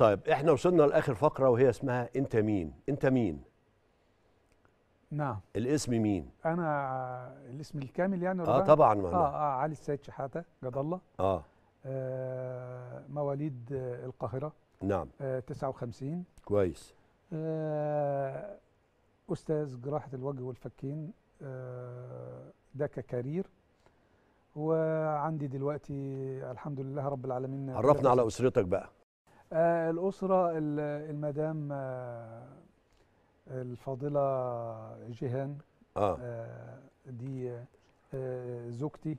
طيب احنا وصلنا لاخر فقره وهي اسمها انت مين انت مين نعم الاسم مين انا الاسم الكامل يعني اه طبعا اه اه علي السيد شحاته جد الله آه. آه مواليد القاهره نعم آه 59 كويس آه استاذ جراحه الوجه والفكين آه ده ككارير وعندي دلوقتي الحمد لله رب العالمين عرفنا على اسرتك بقى آه الأسرة المدام آه الفاضلة جيهان آه. آه دي آه زوجتي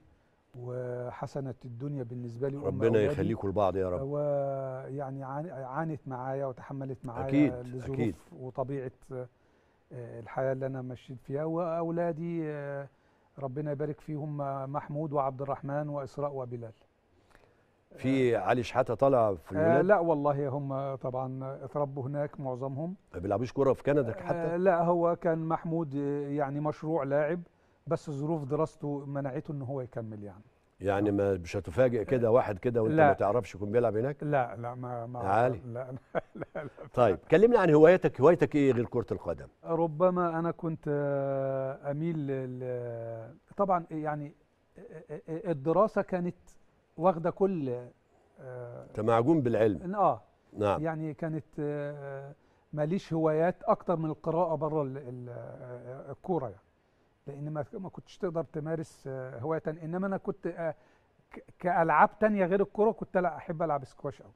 وحسنت الدنيا بالنسبة لي ربنا يخليكم لبعض يا رب ويعني عانت معايا وتحملت معايا أكيد الظروف أكيد وطبيعة آه، الحياة اللي أنا مشيت فيها وأولادي آه، ربنا يبارك فيهم آه، محمود وعبد الرحمن وإسراء وبلال في علي شحاته طالع في الولاد آه لا والله هم طبعا اتربوا هناك معظمهم ما بيلعبوش كوره في كندا آه، حتى آه لا هو كان محمود آه، يعني مشروع لاعب بس ظروف دراسته منعته ان هو يكمل يعني يعني ما مش هتفاجئ كده واحد كده وانت لا. ما تعرفش يكون بيلعب هناك لا لا ما ما عالي لا لا, لا, لا طيب كلمنا عن هوايتك هوايتك ايه غير كره القدم ربما انا كنت آه، اميل طبعا يعني الدراسه كانت واخده كل تمعجون آه، بالعلم اه نعم يعني كانت آه، ماليش هوايات اكتر من القراءه بره آه، الكوره يعني لان ما كنتش تقدر تمارس هوايه انما انا كنت كالعاب تانية غير الكوره كنت لا احب العب سكواش قوي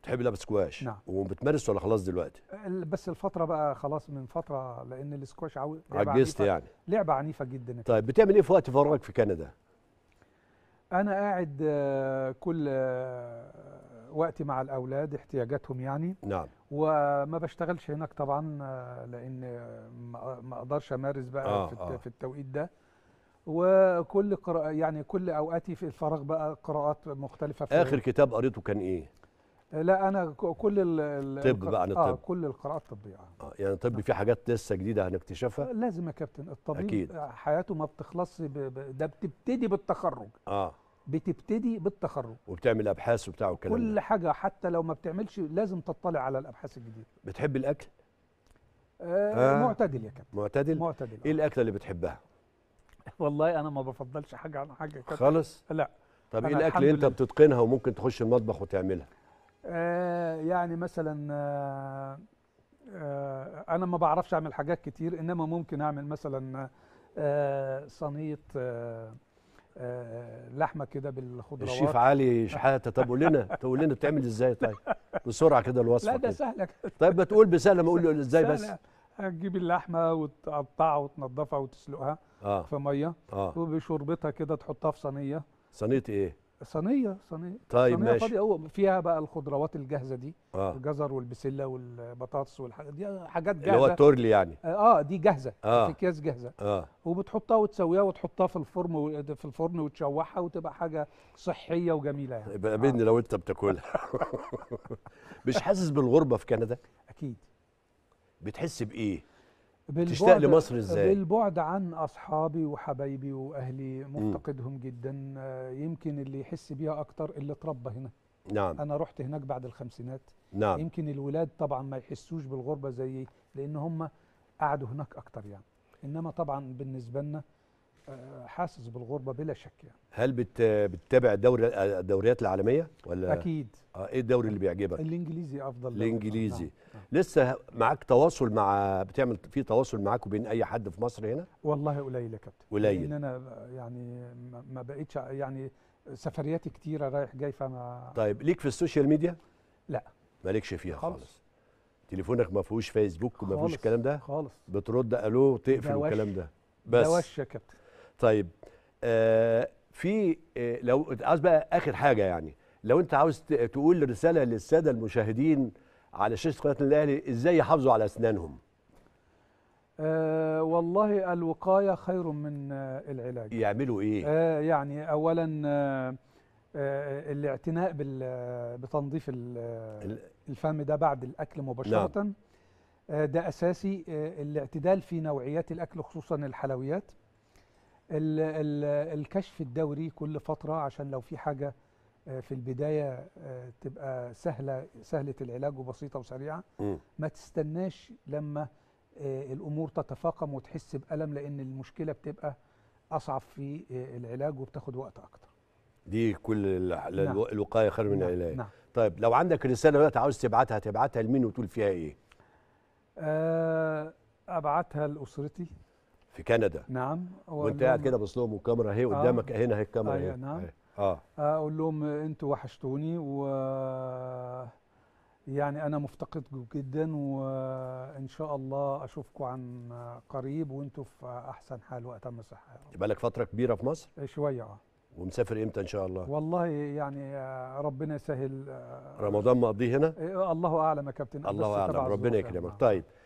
بتحب لعب سكواش نعم وبتمارس ولا خلاص دلوقتي بس الفتره بقى خلاص من فتره لان السكواش عجزت يعني لعبه عنيفه جدا طيب بتعمل ايه في وقت فراغك في كندا أنا قاعد آه، كل آه، وقتي مع الأولاد احتياجاتهم يعني نعم وما بشتغلش هناك طبعا آه، لأن ما أقدرش أمارس بقى آه في, آه. في التوقيت ده وكل قراءة يعني كل أوقاتي في الفراغ بقى قراءات مختلفة في آخر كتاب قريته كان إيه؟ لا انا كل ال طب بقى عن آه، الطب اه كل القراءات الطبيه اه يعني الطب في حاجات لسه جديده هنكتشفها آه، لازم يا كابتن الطبيب أكيد. حياته ما بتخلصش ب... ب... ده بتبتدي بالتخرج اه بتبتدي بالتخرج وبتعمل ابحاث وبتاع والكلام كل ده. حاجه حتى لو ما بتعملش لازم تطلع على الابحاث الجديده بتحب الاكل آه آه معتدل يا كابتن معتدل معتدل آه. ايه الاكله اللي بتحبها والله انا ما بفضلش حاجه عن حاجه كابتن خالص لا طب ايه الاكل اللي انت بتتقنها وممكن تخش المطبخ وتعملها آه، يعني مثلا آه، آه، انا ما بعرفش اعمل حاجات كتير انما ممكن اعمل مثلا صينيه لحمه كده بالخضروات الشيف علي شحاته طب قول لنا تقول لنا بتعمل ازاي طيب بسرعه كده الوصفه لا ده سهله طيب ما تقول بسهله ما اقول له ازاي بس هتجيب اللحمه وتقطعها وتنضفها وتسلقها آه. في ميه آه. وبشوربتها كده تحطها في صينيه صينيه ايه صينيه صينيه طيب صينيه ماشي. فاضيه فيها بقى الخضروات الجاهزه دي آه. الجزر والبسله والبطاطس والحاجات دي حاجات جاهزه اللي هو التورلي يعني آه،, اه دي جاهزه آه. في اكياس جاهزه آه. وبتحطها وتسويها وتحطها في الفرن و... في الفرن وتشوحها وتبقى حاجه صحيه وجميله يعني يبقى آه. لو انت بتاكلها مش حاسس بالغربه في كندا اكيد بتحس بايه تشتاق لمصر ازاي بالبعد عن اصحابي وحبايبي واهلي مفتقدهم جدا آه، يمكن اللي يحس بيها اكتر اللي اتربى هنا نعم انا رحت هناك بعد الخمسينات نعم يمكن الولاد طبعا ما يحسوش بالغربه زيي لان هم قعدوا هناك اكتر يعني انما طبعا بالنسبه لنا حاسس بالغربه بلا شك يعني هل بتتابع الدوري الدوريات العالميه ولا اكيد اه ايه الدوري اللي بيعجبك الانجليزي افضل الانجليزي نعم. نعم. لسه معاك تواصل مع بتعمل في تواصل معاك وبين اي حد في مصر هنا والله قليل يا كابتن قليل لان انا يعني ما بقتش يعني سفرياتي كتيره رايح جاي فما طيب ليك في السوشيال ميديا لا مالكش فيها خالص, خالص. تليفونك ما فيهوش فيسبوك وما فيهوش الكلام ده خالص بترد الو تقفل الكلام ده بس ده وش يا كابتن طيب آه في آه لو عاوز بقى اخر حاجه يعني لو انت عاوز تقول رساله للساده المشاهدين على شاشه قناه الاهلي ازاي يحافظوا على اسنانهم أه والله الوقايه خير من آه، العلاج يعملوا ايه أه يعني اولا أه, آه، الاعتناء بتنظيف الفم ده بعد الاكل مباشره نعم. آه، ده اساسي الاعتدال في نوعيات الاكل خصوصا الحلويات ال الـ الكشف الدوري كل فترة عشان لو في حاجة آه، في البداية آه، تبقى سهلة سهلة العلاج وبسيطة وسريعة م. ما تستناش لما آه، الأمور تتفاقم وتحس بألم لأن المشكلة بتبقى أصعب في العلاج وبتاخد وقت أكتر دي كل نعم. الوقاية خير من نعم. العلاج نعم. طيب لو عندك رسالة بقى عاوز تبعتها تبعتها لمين وتقول فيها إيه؟ أبعتها لأسرتي في كندا نعم وانت قاعد كده باصص لهم والكاميرا اهي قدامك آه هنا اهي الكاميرا اهي أيوة، نعم أيوة. آه. اه اقول لهم انتوا وحشتوني و يعني انا مفتقدكم جدا وان شاء الله اشوفكم عن قريب وانتوا في احسن حال واتم صحه يبقى لك فتره كبيره في مصر إيه، شويه اه ومسافر امتى ان شاء الله والله يعني آه، ربنا يسهل آه، رمضان مقضيه هنا إيه، الله اعلم يا كابتن الله اعلم ربنا يكرمك نعم. طيب